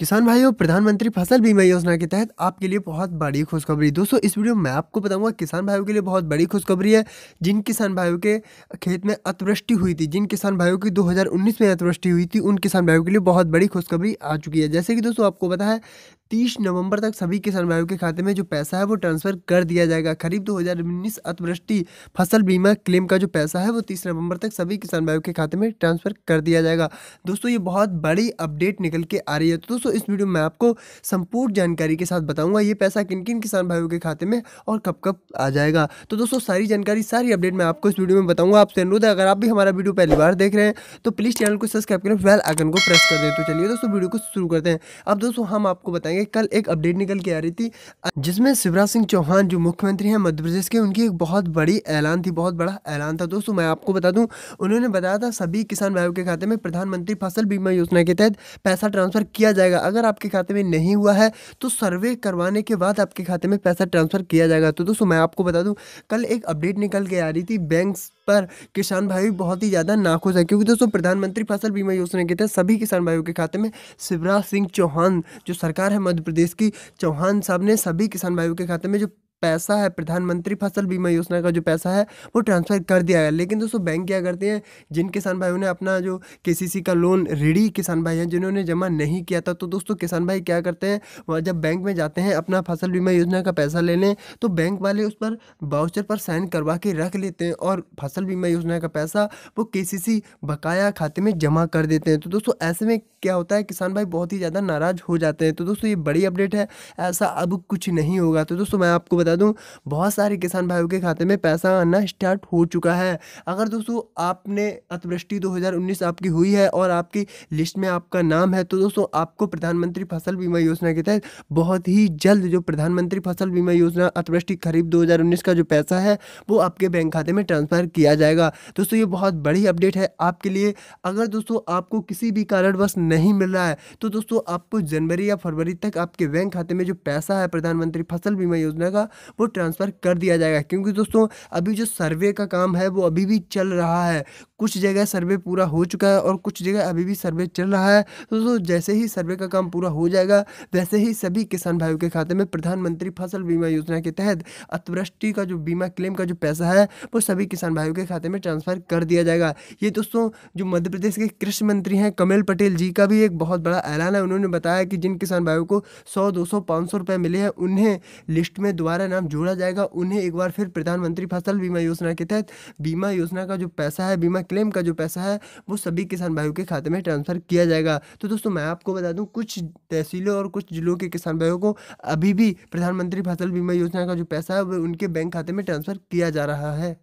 किसान भाइयों प्रधानमंत्री फसल बीमा योजना के तहत आपके लिए बहुत बड़ी खुशखबरी दोस्तों इस वीडियो में आपको बताऊंगा किसान भाइयों के लिए बहुत बड़ी खुशखबरी है जिन किसान भाइयों के खेत में अतिवृष्टि हुई थी जिन किसान भाइयों की 2019 में अतिवृष्टि हुई थी उन किसान भाइयों के लिए बहुत बड़ी खुशखबरी आ चुकी है जैसे कि दोस्तों आपको पता है तीस नवंबर तक सभी किसान भाइयों के खाते में जो पैसा है वो ट्रांसफर कर दिया जाएगा खरीफ दो हज़ार उन्नीस अतिवृष्टि फसल बीमा क्लेम का जो पैसा है वो तीस नवंबर तक सभी किसान भाइयों के खाते में ट्रांसफर कर दिया जाएगा दोस्तों ये बहुत बड़ी अपडेट निकल के आ रही है तो दोस्तों इस वीडियो में आपको संपूर्ण जानकारी के साथ बताऊंगा ये पैसा किन किन किसान भाइयों के खाते में और कब कब आ जाएगा तो दोस्तों सारी जानकारी सारी अपडेट मैं आपको इस वीडियो में बताऊंगा आपसे अनुरोध है अगर आप भी हमारा वीडियो पहली बार देख रहे हैं तो प्लीज़ चैनल को सब्सक्राइब करें बेल आइकन को प्रेस कर दें तो चलिए दोस्तों वीडियो को शुरू करते हैं अब दोस्तों हम आपको बताएंगे बताएंगे कल एक अपडेट निकल के आ रही थी जिसमें शिवराज सिंह चौहान जो मुख्यमंत्री हैं मध्य प्रदेश के उनकी एक बहुत बड़ी ऐलान थी बहुत बड़ा ऐलान था दोस्तों मैं आपको बता दूं उन्होंने बताया था सभी किसान भाइयों के खाते में प्रधानमंत्री फसल बीमा योजना के तहत पैसा ट्रांसफर किया जाएगा अगर आपके खाते में नहीं हुआ है तो सर्वे करवाने के बाद आपके खाते में पैसा ट्रांसफर किया जाएगा तो दोस्तों मैं आपको बता दूँ कल एक अपडेट निकल के आ रही थी बैंक पर किसान भाई बहुत ही ज़्यादा नाखुश है क्योंकि दोस्तों प्रधानमंत्री फसल बीमा योजना के तहत सभी किसान भाइयों के खाते में शिवराज सिंह चौहान जो सरकार है मध्य प्रदेश की चौहान साहब ने सभी किसान भाइयों के खाते में जो पैसा है प्रधानमंत्री फसल बीमा योजना का जो पैसा है वो ट्रांसफ़र कर दिया गया लेकिन दोस्तों बैंक क्या करते हैं जिन किसान भाइयों ने अपना जो के का लोन रेडी किसान भाई हैं जिन्होंने जमा नहीं किया था तो दोस्तों किसान भाई क्या करते हैं वह जब बैंक में जाते हैं अपना फसल बीमा योजना का पैसा लेने तो बैंक वाले उस पर बाउचर पर साइन करवा के रख लेते हैं और फसल बीमा योजना का पैसा वो के बकाया खाते में जमा कर देते हैं तो दोस्तों ऐसे में क्या होता है किसान भाई बहुत ही ज़्यादा नाराज़ हो जाते हैं तो दोस्तों ये बड़ी अपडेट है ऐसा अब कुछ नहीं होगा तो दोस्तों मैं आपको बता बता दूँ बहुत सारे किसान भाइयों के खाते में पैसा आना स्टार्ट हो चुका है अगर दोस्तों आपने अतिवृष्टि 2019 आपकी हुई है और आपकी लिस्ट में आपका नाम है तो दोस्तों आपको प्रधानमंत्री फसल बीमा योजना के तहत बहुत ही जल्द जो प्रधानमंत्री फसल बीमा योजना अतिवृष्टि खरीफ दो का जो पैसा है वो आपके बैंक खाते में ट्रांसफ़र किया जाएगा दोस्तों ये बहुत बड़ी अपडेट है आपके लिए अगर दोस्तों आपको किसी भी कारणवश नहीं मिल रहा है तो दोस्तों आपको जनवरी या फरवरी तक आपके बैंक खाते में जो पैसा है प्रधानमंत्री फसल बीमा योजना का वो ट्रांसफ़र कर दिया जाएगा क्योंकि दोस्तों अभी जो सर्वे का काम है वो अभी भी चल रहा है कुछ जगह सर्वे पूरा हो चुका है और कुछ जगह अभी भी सर्वे चल रहा है तो, तो जैसे ही सर्वे का काम पूरा हो जाएगा वैसे ही सभी किसान भाइयों के खाते में प्रधानमंत्री फसल बीमा योजना के तहत अतिवृष्टि का जो बीमा क्लेम का जो पैसा है वो सभी किसान भाइयों के खाते में ट्रांसफर कर दिया जाएगा ये दोस्तों जो मध्य प्रदेश के कृषि मंत्री हैं कमल पटेल जी का भी एक बहुत बड़ा ऐलान है उन्होंने बताया कि जिन किसान भाइयों को सौ दो सौ पाँच सौ रुपये मिले हैं उन्हें लिस्ट में दोबारा नाम जोड़ा जाएगा उन्हें एक बार फिर प्रधानमंत्री फसल बीमा योजना के तहत बीमा योजना का जो पैसा है बीमा क्लेम का जो पैसा है वो सभी किसान भाइयों के खाते में ट्रांसफ़र किया जाएगा तो दोस्तों मैं आपको बता दूँ कुछ तहसीलों और कुछ जिलों के किसान भाइयों को अभी भी प्रधानमंत्री फसल बीमा योजना का जो पैसा है वो उनके बैंक खाते में ट्रांसफ़र किया जा रहा है